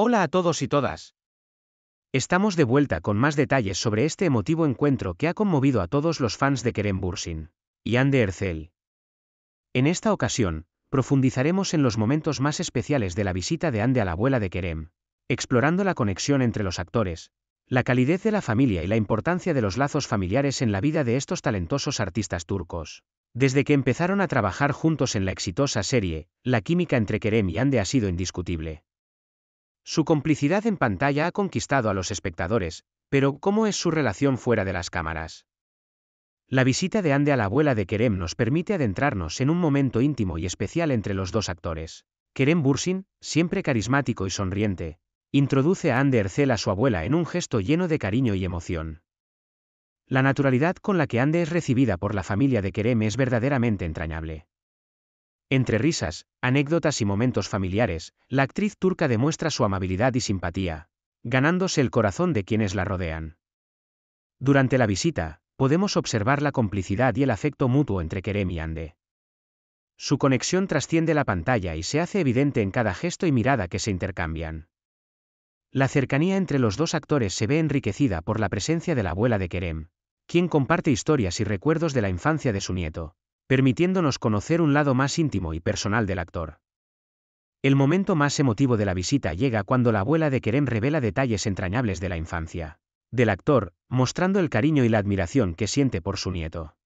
Hola a todos y todas. Estamos de vuelta con más detalles sobre este emotivo encuentro que ha conmovido a todos los fans de Kerem Bursin y Ande Ercel. En esta ocasión, profundizaremos en los momentos más especiales de la visita de Ande a la abuela de Kerem, explorando la conexión entre los actores, la calidez de la familia y la importancia de los lazos familiares en la vida de estos talentosos artistas turcos. Desde que empezaron a trabajar juntos en la exitosa serie, la química entre Kerem y Ande ha sido indiscutible. Su complicidad en pantalla ha conquistado a los espectadores, pero ¿cómo es su relación fuera de las cámaras? La visita de Ande a la abuela de Kerem nos permite adentrarnos en un momento íntimo y especial entre los dos actores. Kerem Bursin, siempre carismático y sonriente, introduce a Ande Ercel a su abuela en un gesto lleno de cariño y emoción. La naturalidad con la que Ande es recibida por la familia de Kerem es verdaderamente entrañable. Entre risas, anécdotas y momentos familiares, la actriz turca demuestra su amabilidad y simpatía, ganándose el corazón de quienes la rodean. Durante la visita, podemos observar la complicidad y el afecto mutuo entre Kerem y Ande. Su conexión trasciende la pantalla y se hace evidente en cada gesto y mirada que se intercambian. La cercanía entre los dos actores se ve enriquecida por la presencia de la abuela de Kerem, quien comparte historias y recuerdos de la infancia de su nieto, permitiéndonos conocer un lado más íntimo y personal del actor. El momento más emotivo de la visita llega cuando la abuela de Kerem revela detalles entrañables de la infancia del actor, mostrando el cariño y la admiración que siente por su nieto.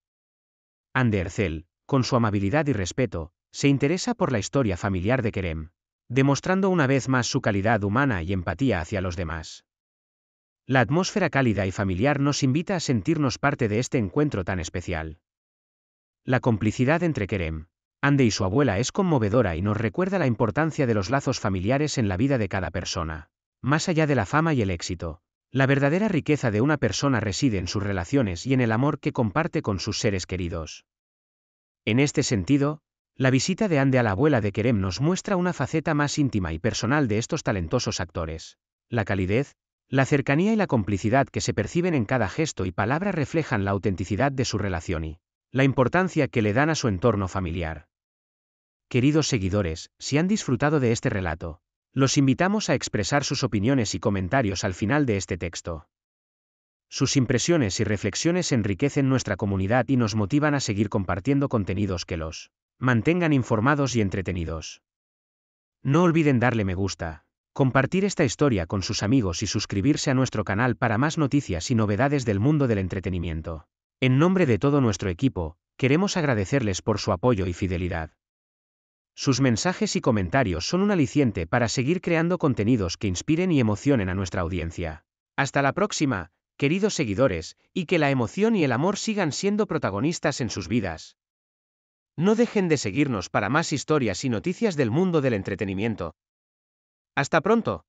Andercel, con su amabilidad y respeto, se interesa por la historia familiar de Kerem, demostrando una vez más su calidad humana y empatía hacia los demás. La atmósfera cálida y familiar nos invita a sentirnos parte de este encuentro tan especial. La complicidad entre Kerem, Ande y su abuela es conmovedora y nos recuerda la importancia de los lazos familiares en la vida de cada persona. Más allá de la fama y el éxito, la verdadera riqueza de una persona reside en sus relaciones y en el amor que comparte con sus seres queridos. En este sentido, la visita de Ande a la abuela de Kerem nos muestra una faceta más íntima y personal de estos talentosos actores. La calidez, la cercanía y la complicidad que se perciben en cada gesto y palabra reflejan la autenticidad de su relación y, la importancia que le dan a su entorno familiar. Queridos seguidores, si han disfrutado de este relato, los invitamos a expresar sus opiniones y comentarios al final de este texto. Sus impresiones y reflexiones enriquecen nuestra comunidad y nos motivan a seguir compartiendo contenidos que los mantengan informados y entretenidos. No olviden darle me gusta, compartir esta historia con sus amigos y suscribirse a nuestro canal para más noticias y novedades del mundo del entretenimiento. En nombre de todo nuestro equipo, queremos agradecerles por su apoyo y fidelidad. Sus mensajes y comentarios son un aliciente para seguir creando contenidos que inspiren y emocionen a nuestra audiencia. Hasta la próxima, queridos seguidores, y que la emoción y el amor sigan siendo protagonistas en sus vidas. No dejen de seguirnos para más historias y noticias del mundo del entretenimiento. Hasta pronto.